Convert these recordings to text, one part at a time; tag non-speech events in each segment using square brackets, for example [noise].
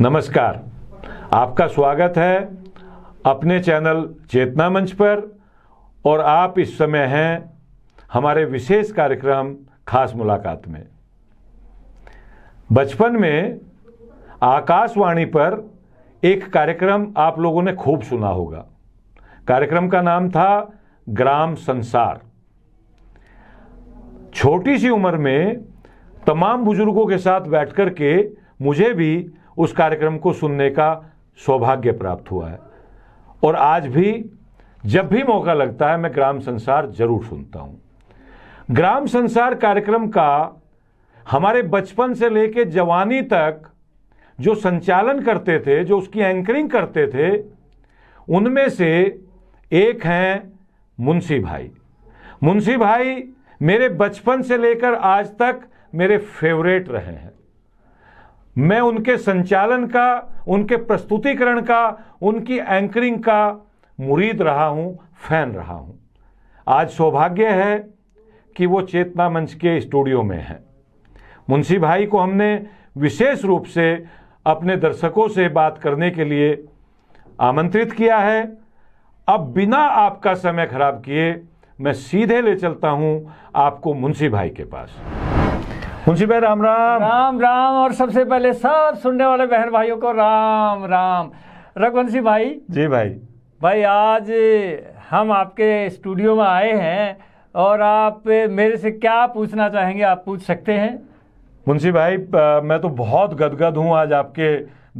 नमस्कार आपका स्वागत है अपने चैनल चेतना मंच पर और आप इस समय हैं हमारे विशेष कार्यक्रम खास मुलाकात में बचपन में आकाशवाणी पर एक कार्यक्रम आप लोगों ने खूब सुना होगा कार्यक्रम का नाम था ग्राम संसार छोटी सी उम्र में तमाम बुजुर्गों के साथ बैठकर के मुझे भी उस कार्यक्रम को सुनने का सौभाग्य प्राप्त हुआ है और आज भी जब भी मौका लगता है मैं ग्राम संसार जरूर सुनता हूं ग्राम संसार कार्यक्रम का हमारे बचपन से लेकर जवानी तक जो संचालन करते थे जो उसकी एंकरिंग करते थे उनमें से एक हैं मुंशी भाई मुंशी भाई मेरे बचपन से लेकर आज तक मेरे फेवरेट रहे हैं मैं उनके संचालन का उनके प्रस्तुतिकरण का उनकी एंकरिंग का मुरीद रहा हूं फैन रहा हूं आज सौभाग्य है कि वो चेतना मंच के स्टूडियो में है मुंशी भाई को हमने विशेष रूप से अपने दर्शकों से बात करने के लिए आमंत्रित किया है अब बिना आपका समय खराब किए मैं सीधे ले चलता हूं आपको मुंशी भाई के पास मुंशी भाई राम राम राम राम और सबसे पहले सब सुनने वाले बहन भाइयों को राम राम रघुवंशी भाई जी भाई भाई आज हम आपके स्टूडियो में आए हैं और आप मेरे से क्या पूछना चाहेंगे आप पूछ सकते हैं मुंशी भाई मैं तो बहुत गदगद हूँ आज आपके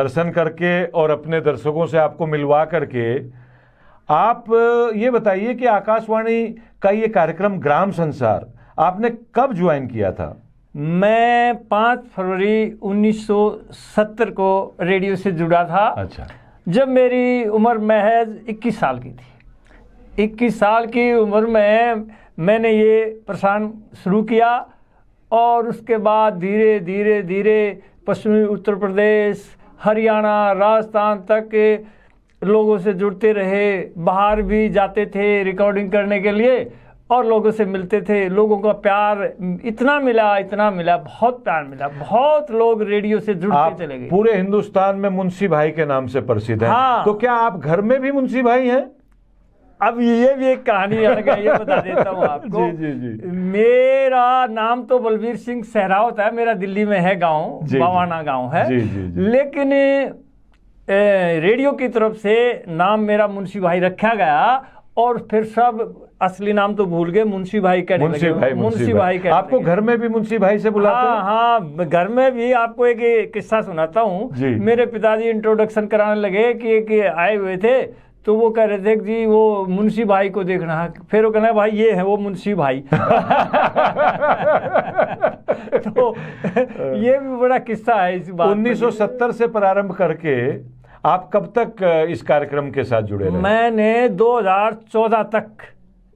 दर्शन करके और अपने दर्शकों से आपको मिलवा करके आप ये बताइए कि आकाशवाणी का ये कार्यक्रम ग्राम संसार आपने कब ज्वाइन किया था मैं पाँच फरवरी 1970 को रेडियो से जुड़ा था अच्छा जब मेरी उम्र महज 21 साल की थी 21 साल की उम्र में मैंने ये प्रसारण शुरू किया और उसके बाद धीरे धीरे धीरे पश्चिमी उत्तर प्रदेश हरियाणा राजस्थान तक लोगों से जुड़ते रहे बाहर भी जाते थे रिकॉर्डिंग करने के लिए और लोगों से मिलते थे लोगों का प्यार इतना मिला इतना मिला बहुत प्यार मिला बहुत लोग रेडियो से जुड़ते चले गए पूरे हिंदुस्तान में मुंशी भाई के नाम से प्रसिद्ध है हाँ। तो क्या आप घर में भी मुंशी भाई हैं अब ये भी एक कहानी अलग है ये बता देता हूँ [laughs] आपको जी जी जी मेरा नाम तो बलबीर सिंह सहरावत है मेरा दिल्ली में है गांव बावाना गांव है जी, जी, जी। लेकिन ए, रेडियो की तरफ से नाम मेरा मुंशी भाई रखा गया और फिर सब असली नाम तो भूल गए मुंशी भाई कहने मुंशी भाई मुंशी भाई, भाई आपको घर में भी मुंशी भाई से बुलाते हाँ हाँ घर में भी आपको एक किस्सा सुनाता हूँ मेरे पिताजी इंट्रोडक्शन कराने लगे कि, एक आए हुए थे तो वो कह रहे थे जी वो मुंशी भाई को देखना है फिर वो कहना भाई ये है वो मुंशी भाई [laughs] तो ये भी बड़ा किस्सा है इस बात 1970 से प्रारंभ करके आप कब तक इस कार्यक्रम के साथ जुड़े रहे मैंने 2014 तक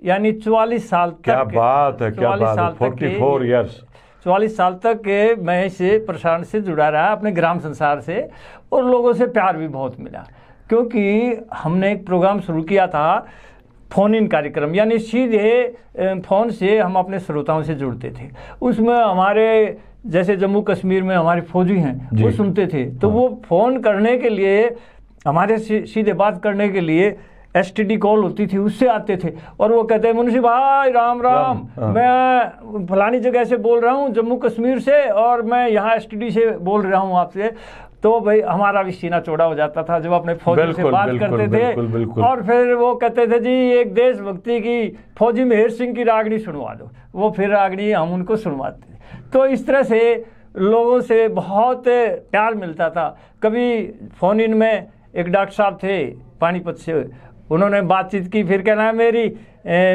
यानी चौवालीस साल तक क्या बात है क्या बात है फोर्टी फोर ईयर्स चौवालीस साल तक मैं इसे प्रसारण से जुड़ा रहा अपने ग्राम संसार से और लोगों से प्यार भी बहुत मिला क्योंकि हमने एक प्रोग्राम शुरू किया था फ़ोन इन कार्यक्रम यानी सीधे फ़ोन से हम अपने श्रोताओं से जुड़ते थे उसमें हमारे जैसे जम्मू कश्मीर में हमारे फौजी हैं वो सुनते थे तो हाँ। वो फ़ोन करने के लिए हमारे सीधे बात करने के लिए एस कॉल होती थी उससे आते थे और वो कहते हैं मुंशी भाई राम राम, राम हाँ। मैं फलानी जगह से बोल रहा हूँ जम्मू कश्मीर से और मैं यहाँ एस से बोल रहा हूँ आपसे तो भाई हमारा भी सीना चौड़ा हो जाता था जब अपने फौजी से बात बिल्कुल, करते थे बिल्कुल, बिल्कुल। और फिर वो कहते थे जी एक देशभक्ति की फौजी मेहर सिंह की रागड़ी सुनवा दो वो फिर रागड़ी हम उनको सुनवाते तो इस तरह से लोगों से बहुत प्यार मिलता था कभी फोन इन में एक डॉक्टर साहब थे पानीपत से उन्होंने बातचीत की फिर कहना है मेरी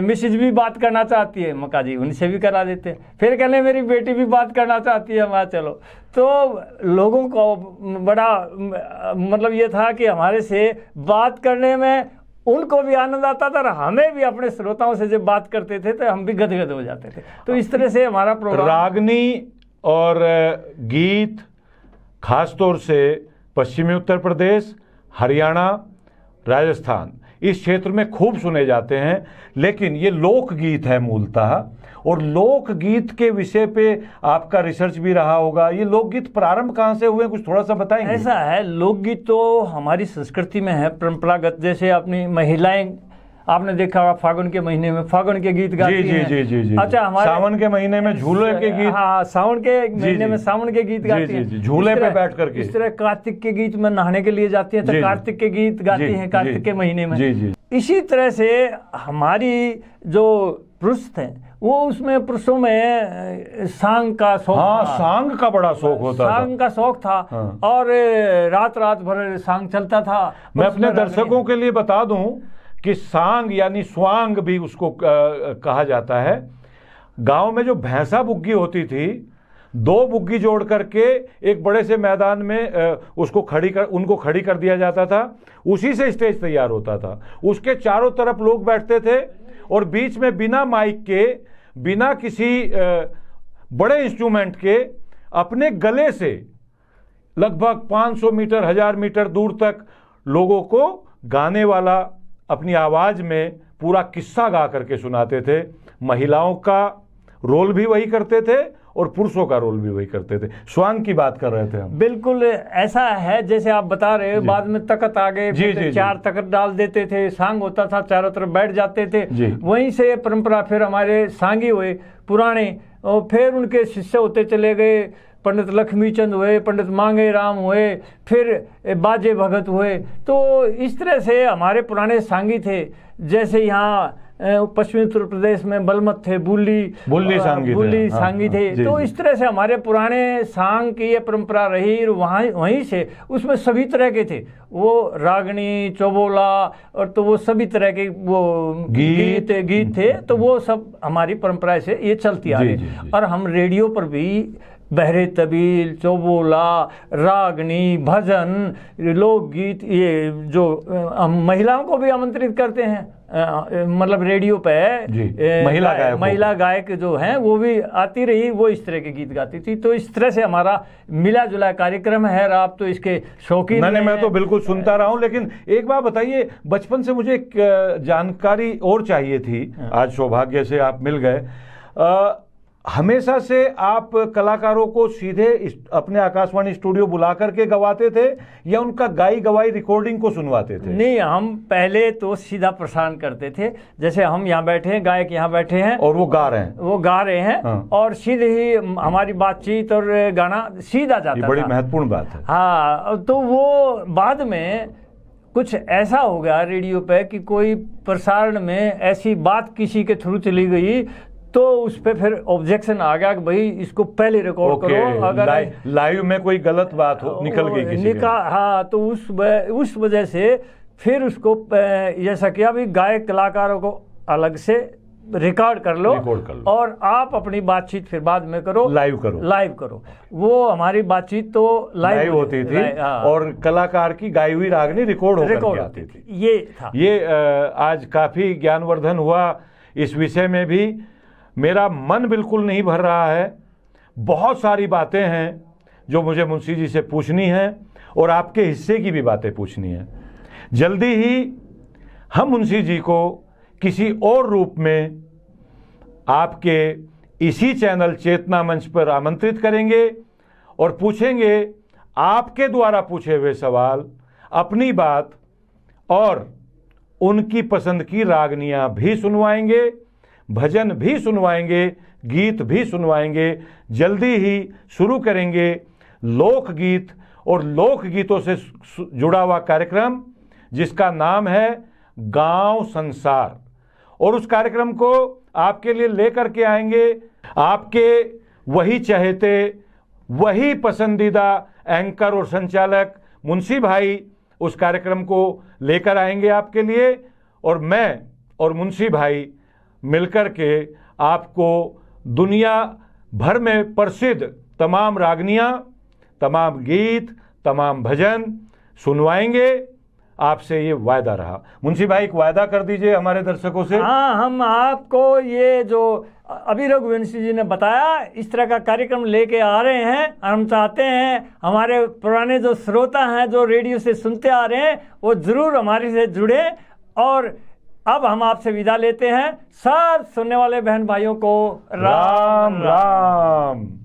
मिसिज भी बात करना चाहती है मका जी उनसे भी करा देते हैं फिर कहने मेरी बेटी भी बात करना चाहती है हमारा हाँ, चलो तो लोगों को बड़ा मतलब ये था कि हमारे से बात करने में उनको भी आनंद आता था और हमें भी अपने श्रोताओं से जब बात करते थे तो हम भी गदगद हो जाते थे तो इस तरह से हमारा प्रोग्राम रागनी और गीत खासतौर से पश्चिमी उत्तर प्रदेश हरियाणा राजस्थान इस क्षेत्र में खूब सुने जाते हैं लेकिन ये लोकगीत है मूलतः और लोकगीत के विषय पे आपका रिसर्च भी रहा होगा ये लोकगीत प्रारंभ कहाँ से हुए कुछ थोड़ा सा बताएंगे ऐसा है लोकगीत तो हमारी संस्कृति में है परंपरागत जैसे अपनी महिलाएं आपने देखा होगा फागुन के महीने में फागुन के गीत गाती जी, जी, जी, जी, अच्छा हमारे सावन के महीने में झूले के गीत हाँ, हाँ सावन के महीने में सावन के गीत गाती हैं झूले पे बैठ करके इस तरह कार्तिक के गीत में नहाने के लिए जाती हैं तो कार्तिक के गीत गाती हैं कार्तिक के महीने में इसी तरह से हमारी जो पुरुष थे वो उसमें पुरुषों में सांग का शौक हाँ, था सांग का बड़ा शौक होता सांग था। का शौक था हाँ। और रात रात भर सांग चलता था मैं अपने दर्शकों के लिए बता दूं कि सांग यानी स्वांग भी उसको कहा जाता है गांव में जो भैंसा बुग्गी होती थी दो बुग्गी जोड़ करके एक बड़े से मैदान में उसको खड़ी कर उनको खड़ी कर दिया जाता था उसी से स्टेज तैयार होता था उसके चारों तरफ लोग बैठते थे और बीच में बिना माइक के बिना किसी बड़े इंस्ट्रूमेंट के अपने गले से लगभग 500 मीटर हजार मीटर दूर तक लोगों को गाने वाला अपनी आवाज़ में पूरा किस्सा गा करके सुनाते थे महिलाओं का रोल भी वही करते थे और पुरुषों का रोल भी वही करते थे स्वांग की बात कर रहे थे हम बिल्कुल ऐसा है जैसे आप बता रहे हो बाद में तकत आ गए चार तकत डाल देते थे सांग होता था चारों तरफ बैठ जाते थे वहीं से परंपरा फिर हमारे सांगी हुए पुराने और फिर उनके शिष्य होते चले गए पंडित लक्ष्मीचंद हुए पंडित मांगे राम हुए फिर बाजे भगत हुए तो इस तरह से हमारे पुराने सांगी थे जैसे यहाँ पश्चिमी उत्तर प्रदेश में बलमत थे बुल्ली बुल्ली सांगी बुल्ली थे, सांगी थे हाँ, हाँ। तो इस तरह से हमारे पुराने सांग की ये परंपरा रही और वहाँ वहीं से उसमें सभी तरह के थे वो रागनी चौबोला और तो वो सभी तरह के वो गीत गीत थे तो वो सब हमारी परंपरा से ये चलती आ रही और हम रेडियो पर भी बहरे तबील चौबोला रागनी भजन लोकगीत ये जो हम महिलाओं को भी आमंत्रित करते हैं मतलब रेडियो पे महिला गायक महिला गायक जो हैं वो भी आती रही वो इस तरह के गीत गाती थी तो इस तरह से हमारा मिला जुला कार्यक्रम है और आप तो इसके शौकीन मैंने मैं तो बिल्कुल सुनता रहा हूँ लेकिन एक बात बताइए बचपन से मुझे एक जानकारी और चाहिए थी हाँ। आज सौभाग्य से आप मिल गए हमेशा से आप कलाकारों को सीधे अपने आकाशवाणी स्टूडियो बुला करके गवाते थे या उनका गाई गवाई रिकॉर्डिंग को सुनवाते थे नहीं हम पहले तो सीधा प्रसारण करते थे जैसे हम यहाँ बैठे हैं गायक यहाँ बैठे हैं और वो गा रहे हैं वो गा रहे हैं हाँ। और सीधे ही हमारी बातचीत और गाना सीधा जाता बड़ी महत्वपूर्ण बात है हाँ तो वो बाद में कुछ ऐसा हो गया रेडियो पे कि कोई प्रसारण में ऐसी बात किसी के थ्रू चली गई तो उस पर फिर ऑब्जेक्शन आ गया कि भाई इसको पहले रिकॉर्ड okay, करो अगर लाइव में कोई गलत बात हो निकल गई किसी निका हाँ तो उस उस वजह से फिर उसको जैसा किया अभी गायक कलाकारों को अलग से रिकॉर्ड कर लो रिकॉर्ड कर लो और आप अपनी बातचीत फिर बाद में करो लाइव करो लाइव करो वो हमारी बातचीत तो लाइव, होती, होती थी हाँ। और कलाकार की गाई हुई रागनी रिकॉर्ड होती थी ये था ये आज काफी ज्ञानवर्धन हुआ इस विषय में भी मेरा मन बिल्कुल नहीं भर रहा है बहुत सारी बातें हैं जो मुझे मुंशी जी से पूछनी है और आपके हिस्से की भी बातें पूछनी है जल्दी ही हम मुंशी जी को किसी और रूप में आपके इसी चैनल चेतना मंच पर आमंत्रित करेंगे और पूछेंगे आपके द्वारा पूछे हुए सवाल अपनी बात और उनकी पसंद की रागनियाँ भी सुनवाएंगे भजन भी सुनवाएंगे गीत भी सुनवाएंगे जल्दी ही शुरू करेंगे लोकगीत और लोक गीतों से जुड़ा हुआ कार्यक्रम जिसका नाम है गांव संसार और उस कार्यक्रम को आपके लिए लेकर के आएंगे आपके वही चहेते वही पसंदीदा एंकर और संचालक मुंशी भाई उस कार्यक्रम को लेकर आएंगे आपके लिए और मैं और मुंशी भाई मिलकर के आपको दुनिया भर में प्रसिद्ध तमाम रागनियाँ तमाम गीत तमाम भजन सुनवाएंगे आपसे ये वायदा रहा मुंशी भाई एक वायदा कर दीजिए हमारे दर्शकों से हाँ हम आपको ये जो अभी रघुवंशी जी ने बताया इस तरह का कार्यक्रम लेके आ रहे हैं और हम चाहते हैं हमारे पुराने जो श्रोता हैं जो रेडियो से सुनते आ रहे हैं वो ज़रूर हमारे से जुड़े और अब हम आपसे विदा लेते हैं सब सुनने वाले बहन भाइयों को राम, राम।